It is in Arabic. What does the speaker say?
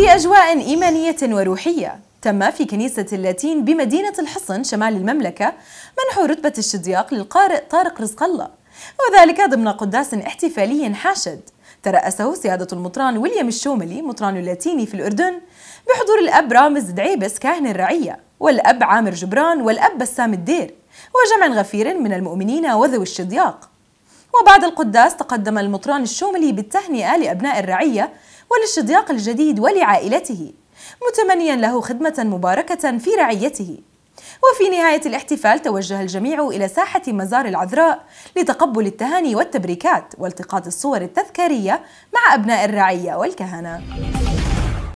في أجواء إيمانية وروحية تم في كنيسة اللاتين بمدينة الحصن شمال المملكة منح رتبة الشدياق للقارئ طارق رزق الله وذلك ضمن قداس احتفالي حاشد ترأسه سيادة المطران ويليام الشوملي مطران اللاتيني في الأردن بحضور الأب رامز دعيبس كاهن الرعية والأب عامر جبران والأب بسام الدير وجمع غفير من المؤمنين وذوي الشدياق وبعد القداس تقدم المطران الشوملي بالتهنئة لأبناء الرعية وللشديق الجديد ولعائلته متمنيا له خدمة مباركة في رعيته وفي نهاية الاحتفال توجه الجميع إلى ساحة مزار العذراء لتقبل التهاني والتبريكات والتقاط الصور التذكارية مع أبناء الرعية والكهنة